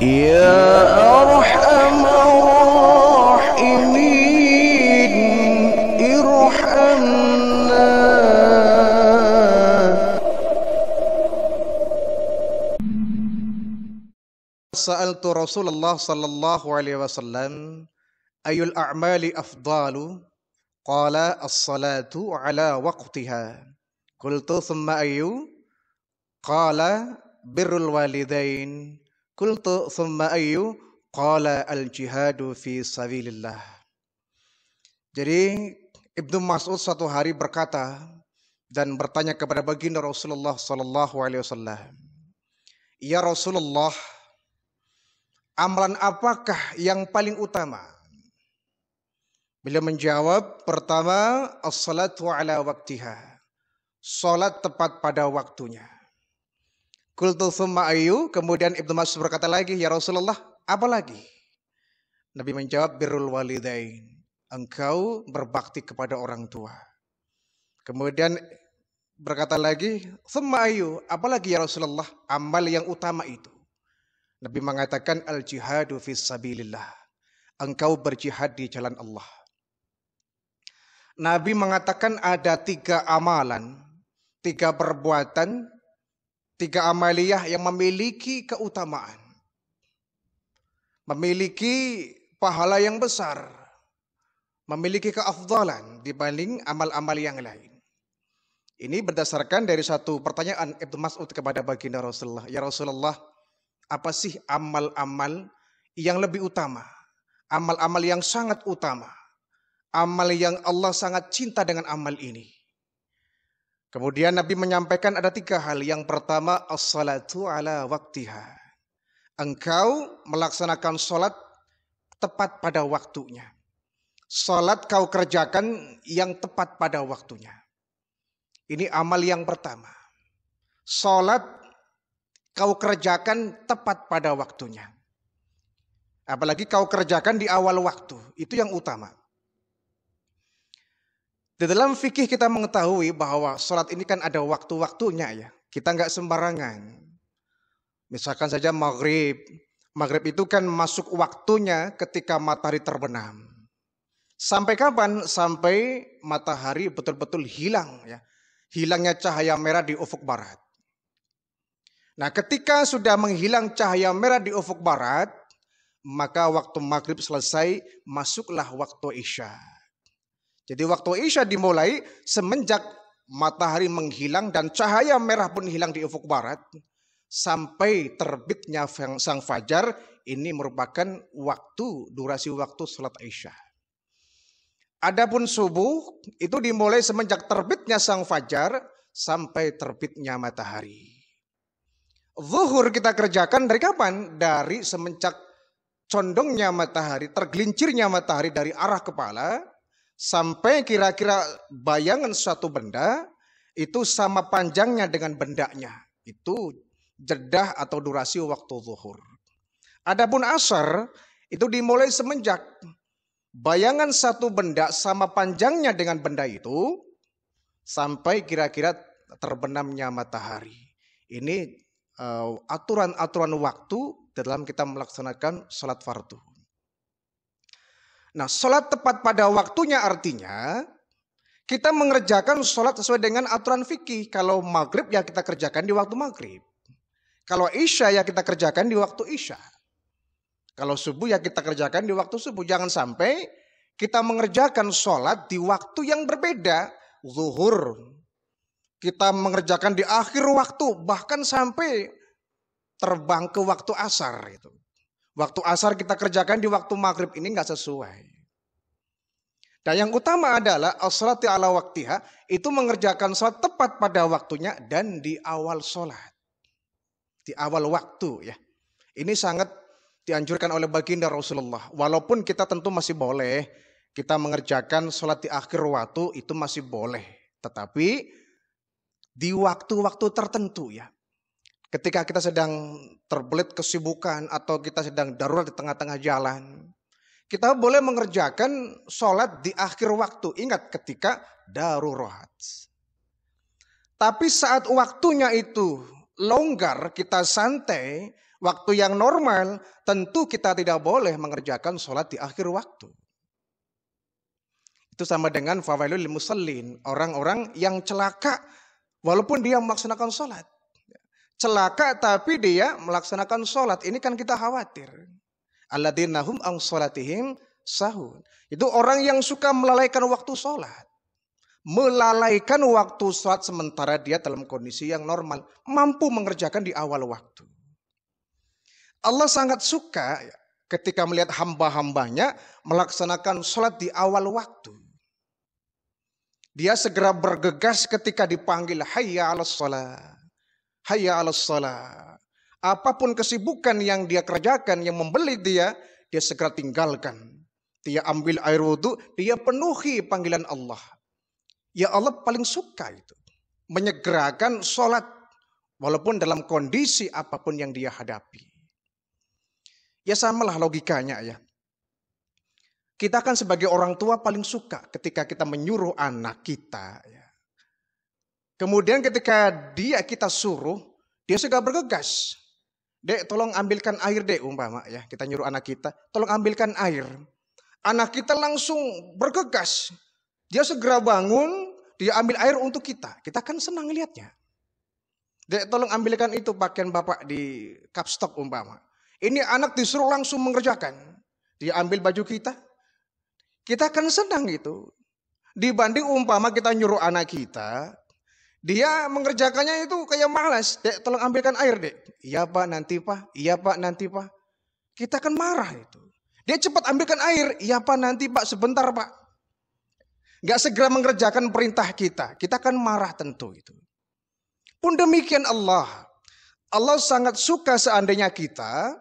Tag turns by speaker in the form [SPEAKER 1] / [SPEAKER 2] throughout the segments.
[SPEAKER 1] يا أرحم الراحمين ارحمنا سألت رسول الله صلى الله عليه وسلم أي الأعمال أفضل قال الصلاة على وقتها قلت ثم أي قال بر الوالدين kultu thumma ayyu? Qala al-jihadu fi sabilillah. Jadi Ibnu Mas'ud suatu hari berkata dan bertanya kepada baginda Rasulullah sallallahu alaihi wasallam. Ya Rasulullah, amalan apakah yang paling utama? Beliau menjawab, pertama, as-salatu ala waktiha. Salat tepat pada waktunya. Kultu summa ayu. Kemudian Ibnu Mas'ud berkata lagi, Ya Rasulullah, apa lagi? Nabi menjawab, Birrul walidain. Engkau berbakti kepada orang tua. Kemudian berkata lagi, Summa ayu. apa lagi ya Rasulullah, amal yang utama itu. Nabi mengatakan, Al-jihadu fi sabilillah. Engkau berjihad di jalan Allah. Nabi mengatakan ada tiga amalan, tiga perbuatan Tiga amaliyah yang memiliki keutamaan. Memiliki pahala yang besar. Memiliki keafdalan dibanding amal-amal yang lain. Ini berdasarkan dari satu pertanyaan Ibnu Mas'ud kepada baginda Rasulullah. Ya Rasulullah, apa sih amal-amal yang lebih utama? Amal-amal yang sangat utama. Amal yang Allah sangat cinta dengan amal ini Kemudian Nabi menyampaikan ada tiga hal. Yang pertama, as-salatu ala waktiha. Engkau melaksanakan sholat tepat pada waktunya. Sholat kau kerjakan yang tepat pada waktunya. Ini amal yang pertama. Sholat kau kerjakan tepat pada waktunya. Apalagi kau kerjakan di awal waktu. Itu yang utama. Di dalam fikih kita mengetahui bahwa sholat ini kan ada waktu-waktunya ya. Kita nggak sembarangan. Misalkan saja maghrib. Maghrib itu kan masuk waktunya ketika matahari terbenam. Sampai kapan? Sampai matahari betul-betul hilang ya. Hilangnya cahaya merah di ufuk barat. Nah ketika sudah menghilang cahaya merah di ufuk barat, maka waktu maghrib selesai, masuklah waktu isya. Jadi waktu Isya dimulai semenjak matahari menghilang dan cahaya merah pun hilang di ufuk barat sampai terbitnya sang fajar ini merupakan waktu durasi waktu sholat Isya. Adapun subuh itu dimulai semenjak terbitnya sang fajar sampai terbitnya matahari. Zuhur kita kerjakan dari kapan? Dari semenjak condongnya matahari, tergelincirnya matahari dari arah kepala sampai kira-kira bayangan suatu benda itu sama panjangnya dengan bendanya. Itu jedah atau durasi waktu zuhur. Adapun asar itu dimulai semenjak bayangan satu benda sama panjangnya dengan benda itu sampai kira-kira terbenamnya matahari. Ini eh, aturan-aturan uh, waktu dalam kita melaksanakan salat fardu. Nah, sholat tepat pada waktunya artinya kita mengerjakan sholat sesuai dengan aturan fikih. Kalau maghrib ya kita kerjakan di waktu maghrib. Kalau isya ya kita kerjakan di waktu isya. Kalau subuh ya kita kerjakan di waktu subuh. Jangan sampai kita mengerjakan sholat di waktu yang berbeda. Zuhur. Kita mengerjakan di akhir waktu. Bahkan sampai terbang ke waktu asar. Itu. Waktu asar kita kerjakan di waktu maghrib ini nggak sesuai. Dan yang utama adalah asrati ala waktiha itu mengerjakan sholat tepat pada waktunya dan di awal sholat. Di awal waktu ya. Ini sangat dianjurkan oleh baginda Rasulullah. Walaupun kita tentu masih boleh kita mengerjakan sholat di akhir waktu itu masih boleh. Tetapi di waktu-waktu tertentu ya. Ketika kita sedang terbelit kesibukan atau kita sedang darurat di tengah-tengah jalan, kita boleh mengerjakan sholat di akhir waktu. Ingat ketika darurat. Tapi saat waktunya itu longgar, kita santai, waktu yang normal, tentu kita tidak boleh mengerjakan sholat di akhir waktu. Itu sama dengan fawailul muslim, orang-orang yang celaka walaupun dia melaksanakan sholat celaka tapi dia melaksanakan sholat. Ini kan kita khawatir. Alladinahum ang sholatihim sahun. Itu orang yang suka melalaikan waktu sholat. Melalaikan waktu sholat sementara dia dalam kondisi yang normal. Mampu mengerjakan di awal waktu. Allah sangat suka ketika melihat hamba-hambanya melaksanakan sholat di awal waktu. Dia segera bergegas ketika dipanggil hayya ala sholat hayya ala salat. Apapun kesibukan yang dia kerjakan yang membelit dia, dia segera tinggalkan. Dia ambil air wudhu, dia penuhi panggilan Allah. Ya Allah paling suka itu. Menyegerakan sholat. Walaupun dalam kondisi apapun yang dia hadapi. Ya samalah logikanya ya. Kita kan sebagai orang tua paling suka ketika kita menyuruh anak kita. Ya Kemudian ketika dia kita suruh, dia sudah bergegas. Dek, tolong ambilkan air dek umpama ya. Kita nyuruh anak kita, tolong ambilkan air. Anak kita langsung bergegas. Dia segera bangun, dia ambil air untuk kita. Kita kan senang lihatnya. Dek, tolong ambilkan itu pakaian bapak di kapstok umpama. Ini anak disuruh langsung mengerjakan. Dia ambil baju kita. Kita kan senang itu. Dibanding umpama kita nyuruh anak kita, dia mengerjakannya itu kayak malas. Dek, tolong ambilkan air, Dek. Iya, Pak, nanti, Pak. Iya, Pak, nanti, Pak. Kita kan marah itu. Dia cepat ambilkan air. Iya, Pak, nanti, Pak. Sebentar, Pak. Gak segera mengerjakan perintah kita. Kita kan marah tentu itu. Pun demikian Allah. Allah sangat suka seandainya kita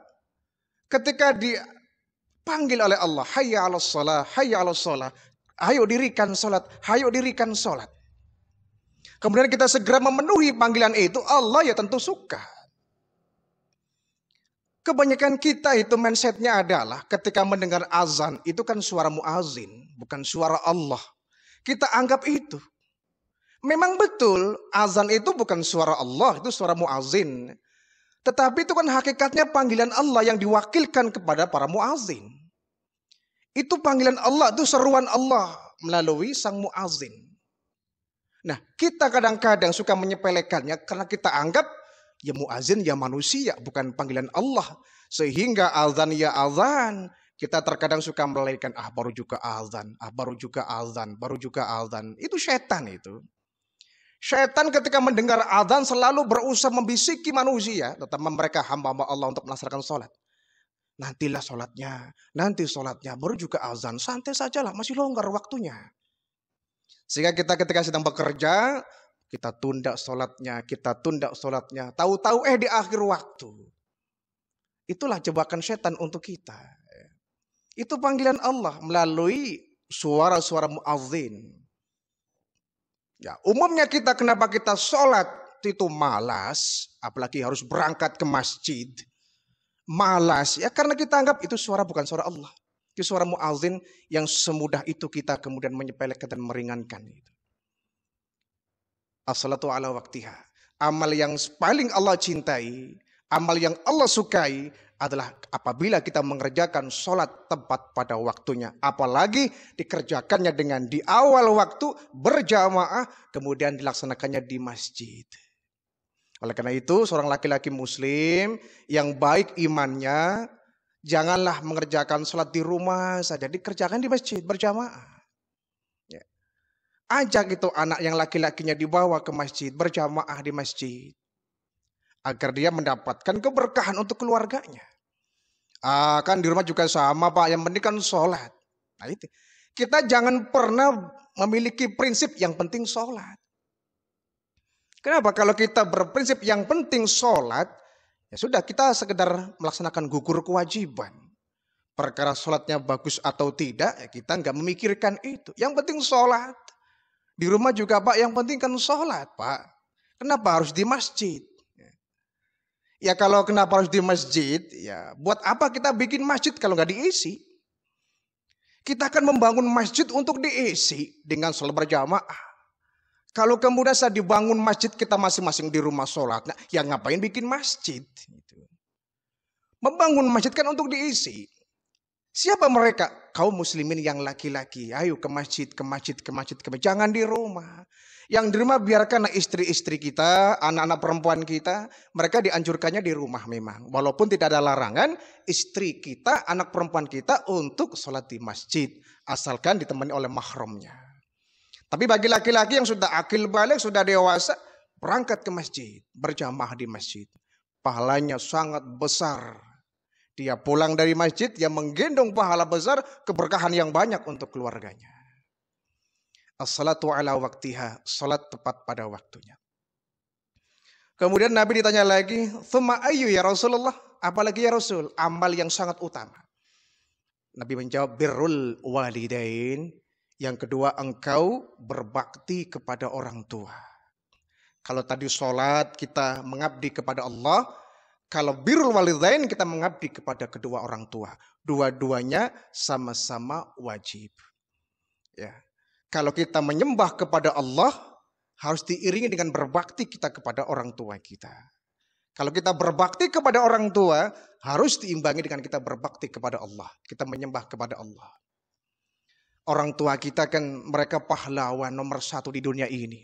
[SPEAKER 1] ketika dipanggil oleh Allah. Hayya ala sholat, hayya ala sholat. Ayo dirikan sholat. ayo dirikan sholat. Kemudian kita segera memenuhi panggilan itu, Allah ya tentu suka. Kebanyakan kita itu mindsetnya adalah ketika mendengar azan itu kan suara muazin, bukan suara Allah. Kita anggap itu. Memang betul azan itu bukan suara Allah, itu suara muazin. Tetapi itu kan hakikatnya panggilan Allah yang diwakilkan kepada para muazin. Itu panggilan Allah, itu seruan Allah melalui sang muazin. Nah, kita kadang-kadang suka menyepelekannya karena kita anggap ya muazin ya manusia bukan panggilan Allah. Sehingga azan ya azan, kita terkadang suka melalaikan ah baru juga azan, ah baru juga azan, baru juga azan. Itu setan itu. Setan ketika mendengar azan selalu berusaha membisiki manusia, terutama mereka hamba-hamba Allah untuk melaksanakan sholat. Nantilah sholatnya, nanti sholatnya, baru juga azan. Santai sajalah, masih longgar waktunya. Sehingga kita ketika sedang bekerja, kita tunda sholatnya, kita tunda sholatnya. Tahu-tahu eh di akhir waktu. Itulah jebakan setan untuk kita. Itu panggilan Allah melalui suara-suara muazzin. Ya, umumnya kita kenapa kita sholat itu malas, apalagi harus berangkat ke masjid. Malas, ya karena kita anggap itu suara bukan suara Allah. Itu suara muazin yang semudah itu kita kemudian menyepelekan dan meringankan. Assalatu ala waktiha. Amal yang paling Allah cintai, amal yang Allah sukai adalah apabila kita mengerjakan sholat tepat pada waktunya. Apalagi dikerjakannya dengan di awal waktu berjamaah, kemudian dilaksanakannya di masjid. Oleh karena itu, seorang laki-laki Muslim yang baik imannya, Janganlah mengerjakan sholat di rumah saja, dikerjakan di masjid berjamaah. Ya. Ajak itu anak yang laki-lakinya dibawa ke masjid, berjamaah di masjid. Agar dia mendapatkan keberkahan untuk keluarganya. Ah, kan di rumah juga sama Pak, yang penting kan sholat. Nah itu. Kita jangan pernah memiliki prinsip yang penting sholat. Kenapa? Kalau kita berprinsip yang penting sholat, Ya sudah kita sekedar melaksanakan gugur kewajiban. Perkara sholatnya bagus atau tidak, ya kita nggak memikirkan itu. Yang penting sholat. Di rumah juga Pak, yang penting kan sholat Pak. Kenapa harus di masjid? Ya kalau kenapa harus di masjid, ya buat apa kita bikin masjid kalau nggak diisi? Kita akan membangun masjid untuk diisi dengan sholat berjamaah. Kalau kemudian saya dibangun masjid kita masing-masing di rumah sholat, nah, ya ngapain bikin masjid? Gitu. Membangun masjid kan untuk diisi. Siapa mereka? Kaum muslimin yang laki-laki. Ayo ke masjid, ke masjid, ke masjid, ke masjid. Jangan di rumah. Yang di rumah biarkan istri-istri kita, anak-anak perempuan kita. Mereka dianjurkannya di rumah memang. Walaupun tidak ada larangan, istri kita, anak perempuan kita untuk sholat di masjid. Asalkan ditemani oleh mahramnya. Tapi bagi laki-laki yang sudah akil balik, sudah dewasa, berangkat ke masjid, berjamaah di masjid. Pahalanya sangat besar. Dia pulang dari masjid, yang menggendong pahala besar, keberkahan yang banyak untuk keluarganya. as ala waktiha, salat tepat pada waktunya. Kemudian Nabi ditanya lagi, Thumma ayu ya Rasulullah, apalagi ya Rasul, amal yang sangat utama. Nabi menjawab, birrul walidain, yang kedua, engkau berbakti kepada orang tua. Kalau tadi sholat kita mengabdi kepada Allah, kalau birul walidain kita mengabdi kepada kedua orang tua. Dua-duanya sama-sama wajib. Ya. Kalau kita menyembah kepada Allah, harus diiringi dengan berbakti kita kepada orang tua kita. Kalau kita berbakti kepada orang tua, harus diimbangi dengan kita berbakti kepada Allah. Kita menyembah kepada Allah. Orang tua kita kan mereka pahlawan nomor satu di dunia ini.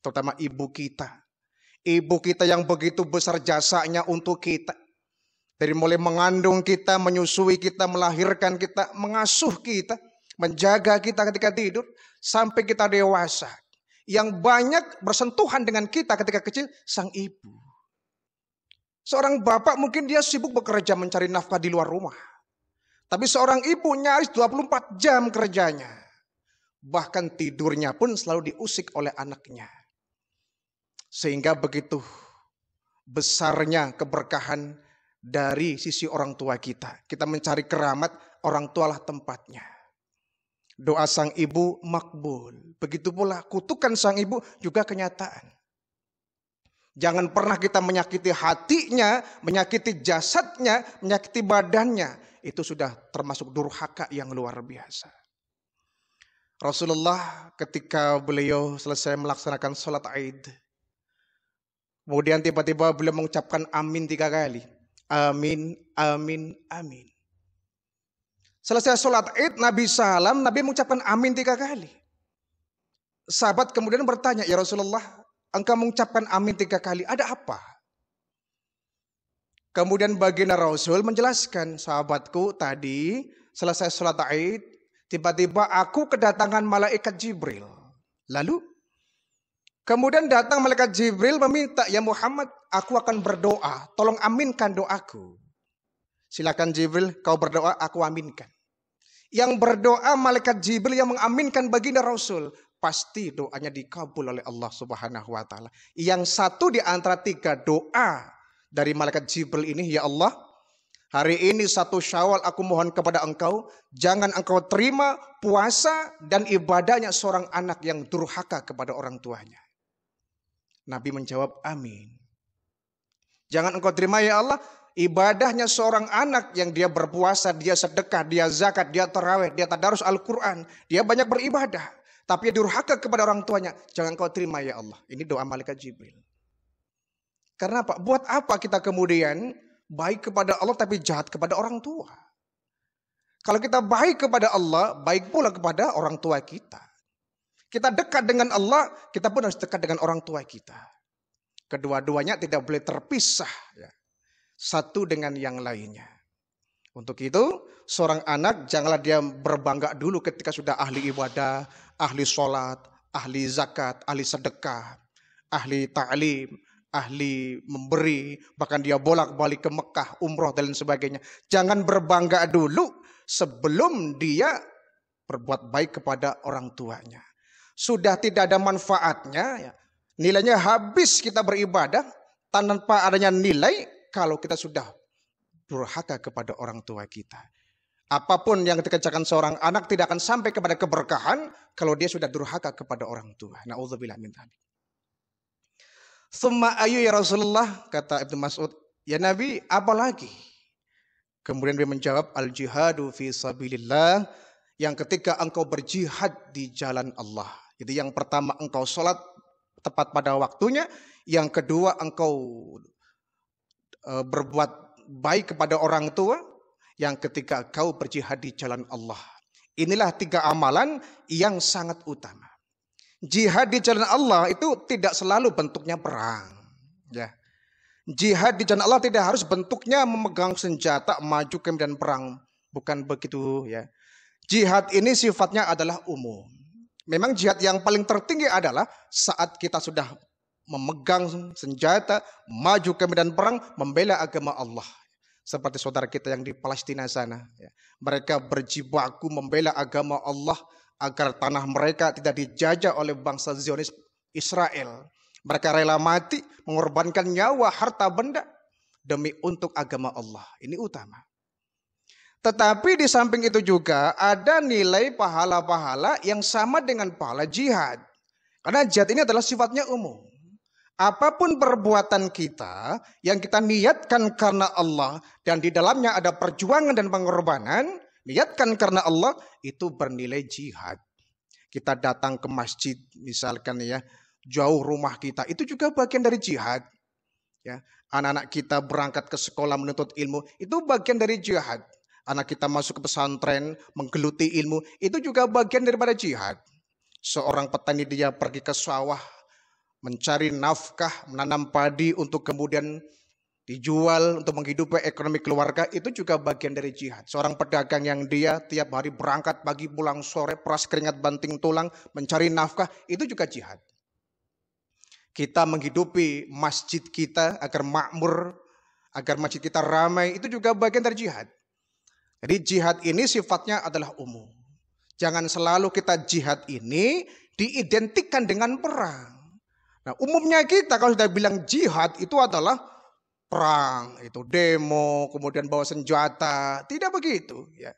[SPEAKER 1] Terutama ibu kita. Ibu kita yang begitu besar jasanya untuk kita. Dari mulai mengandung kita, menyusui kita, melahirkan kita, mengasuh kita, menjaga kita ketika tidur, sampai kita dewasa. Yang banyak bersentuhan dengan kita ketika kecil, sang ibu. Seorang bapak mungkin dia sibuk bekerja mencari nafkah di luar rumah tapi seorang ibu nyaris 24 jam kerjanya. Bahkan tidurnya pun selalu diusik oleh anaknya. Sehingga begitu besarnya keberkahan dari sisi orang tua kita. Kita mencari keramat, orang tualah tempatnya. Doa sang ibu makbul. Begitu pula kutukan sang ibu juga kenyataan. Jangan pernah kita menyakiti hatinya, menyakiti jasadnya, menyakiti badannya. Itu sudah termasuk durhaka yang luar biasa. Rasulullah ketika beliau selesai melaksanakan sholat Aid, kemudian tiba-tiba beliau mengucapkan amin tiga kali. Amin, amin, amin. Selesai sholat Id, Nabi Salam, Nabi mengucapkan amin tiga kali. Sahabat kemudian bertanya, ya Rasulullah, Engkau mengucapkan amin tiga kali. Ada apa? Kemudian baginda Rasul menjelaskan, sahabatku tadi selesai sholat Aid, tiba-tiba aku kedatangan malaikat Jibril. Lalu, kemudian datang malaikat Jibril meminta, ya Muhammad, aku akan berdoa, tolong aminkan doaku. Silakan Jibril, kau berdoa, aku aminkan. Yang berdoa malaikat Jibril yang mengaminkan baginda Rasul pasti doanya dikabul oleh Allah Subhanahu wa taala. Yang satu di antara tiga doa dari malaikat Jibril ini, ya Allah, hari ini satu Syawal aku mohon kepada Engkau, jangan Engkau terima puasa dan ibadahnya seorang anak yang durhaka kepada orang tuanya. Nabi menjawab, amin. Jangan Engkau terima ya Allah ibadahnya seorang anak yang dia berpuasa, dia sedekah, dia zakat, dia terawih, dia tadarus Al-Quran, dia banyak beribadah. Tapi dia durhaka kepada orang tuanya. Jangan kau terima ya Allah. Ini doa malaikat Jibril. Karena apa? Buat apa kita kemudian baik kepada Allah tapi jahat kepada orang tua? Kalau kita baik kepada Allah, baik pula kepada orang tua kita. Kita dekat dengan Allah, kita pun harus dekat dengan orang tua kita. Kedua-duanya tidak boleh terpisah. Ya. Satu dengan yang lainnya. Untuk itu, seorang anak janganlah dia berbangga dulu ketika sudah ahli ibadah, ahli sholat, ahli zakat, ahli sedekah, ahli ta'lim, ahli memberi, bahkan dia bolak-balik ke Mekah, umroh dan lain sebagainya. Jangan berbangga dulu sebelum dia berbuat baik kepada orang tuanya. Sudah tidak ada manfaatnya, ya. nilainya habis kita beribadah tanpa adanya nilai kalau kita sudah durhaka kepada orang tua kita. Apapun yang dikerjakan seorang anak tidak akan sampai kepada keberkahan kalau dia sudah durhaka kepada orang tua. Nauzubillah min dzalik. Summa ayu ya Rasulullah kata Ibnu Mas'ud, "Ya Nabi, apa lagi?" Kemudian dia menjawab, "Al jihadu fi sabilillah." Yang ketika engkau berjihad di jalan Allah. Jadi yang pertama engkau sholat tepat pada waktunya. Yang kedua engkau e, berbuat baik kepada orang tua, yang ketika kau berjihad di jalan Allah. Inilah tiga amalan yang sangat utama. Jihad di jalan Allah itu tidak selalu bentuknya perang. Ya. Jihad di jalan Allah tidak harus bentuknya memegang senjata maju ke medan perang. Bukan begitu ya. Jihad ini sifatnya adalah umum. Memang jihad yang paling tertinggi adalah saat kita sudah memegang senjata, maju ke medan perang, membela agama Allah. Seperti saudara kita yang di Palestina sana. Ya. Mereka berjibaku membela agama Allah agar tanah mereka tidak dijajah oleh bangsa Zionis Israel. Mereka rela mati, mengorbankan nyawa, harta benda demi untuk agama Allah. Ini utama. Tetapi di samping itu juga ada nilai pahala-pahala yang sama dengan pahala jihad. Karena jihad ini adalah sifatnya umum. Apapun perbuatan kita yang kita niatkan karena Allah dan di dalamnya ada perjuangan dan pengorbanan, niatkan karena Allah itu bernilai jihad. Kita datang ke masjid misalkan ya, jauh rumah kita itu juga bagian dari jihad. Ya, anak-anak kita berangkat ke sekolah menuntut ilmu itu bagian dari jihad. Anak kita masuk ke pesantren menggeluti ilmu itu juga bagian daripada jihad. Seorang petani dia pergi ke sawah mencari nafkah, menanam padi untuk kemudian dijual untuk menghidupi ekonomi keluarga itu juga bagian dari jihad. Seorang pedagang yang dia tiap hari berangkat pagi pulang sore peras keringat banting tulang mencari nafkah itu juga jihad. Kita menghidupi masjid kita agar makmur, agar masjid kita ramai itu juga bagian dari jihad. Jadi jihad ini sifatnya adalah umum. Jangan selalu kita jihad ini diidentikan dengan perang. Nah, umumnya kita kalau sudah bilang jihad itu adalah perang, itu demo, kemudian bawa senjata. Tidak begitu, ya.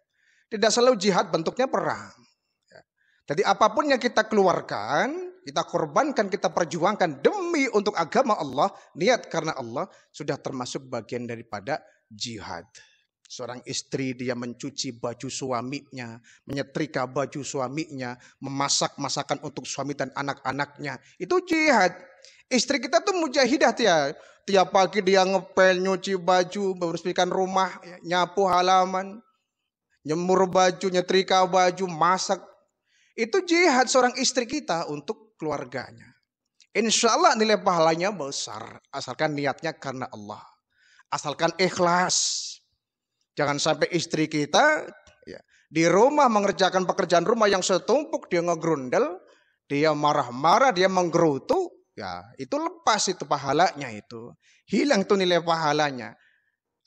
[SPEAKER 1] Tidak selalu jihad bentuknya perang. Ya. Jadi apapun yang kita keluarkan, kita korbankan, kita perjuangkan demi untuk agama Allah, niat karena Allah sudah termasuk bagian daripada jihad. Seorang istri dia mencuci baju suaminya, menyetrika baju suaminya, memasak masakan untuk suami dan anak-anaknya. Itu jihad. Istri kita tuh mujahidah dia. Tiap pagi dia ngepel, nyuci baju, membersihkan rumah, nyapu halaman, nyemur baju, nyetrika baju, masak. Itu jihad seorang istri kita untuk keluarganya. Insya Allah nilai pahalanya besar. Asalkan niatnya karena Allah. Asalkan ikhlas Jangan sampai istri kita ya, di rumah mengerjakan pekerjaan rumah yang setumpuk, dia ngegrundel, dia marah-marah, dia menggerutu, ya itu lepas itu pahalanya itu. Hilang tuh nilai pahalanya.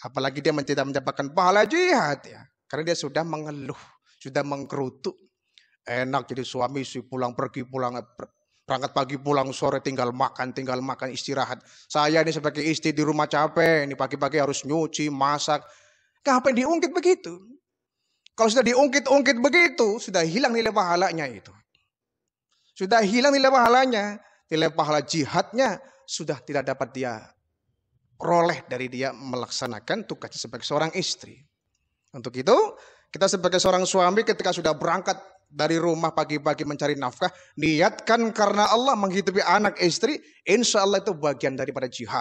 [SPEAKER 1] Apalagi dia tidak mendapatkan pahala jihad ya. Karena dia sudah mengeluh, sudah menggerutu. Enak jadi suami sih pulang pergi pulang perangkat pagi pulang sore tinggal makan tinggal makan istirahat. Saya ini sebagai istri di rumah capek, ini pagi-pagi harus nyuci, masak, Ngapain diungkit begitu? Kalau sudah diungkit-ungkit begitu, sudah hilang nilai pahalanya itu. Sudah hilang nilai pahalanya, nilai pahala jihadnya sudah tidak dapat dia peroleh dari dia melaksanakan tugasnya sebagai seorang istri. Untuk itu, kita sebagai seorang suami ketika sudah berangkat dari rumah pagi-pagi mencari nafkah, niatkan karena Allah menghidupi anak istri, insya Allah itu bagian daripada jihad.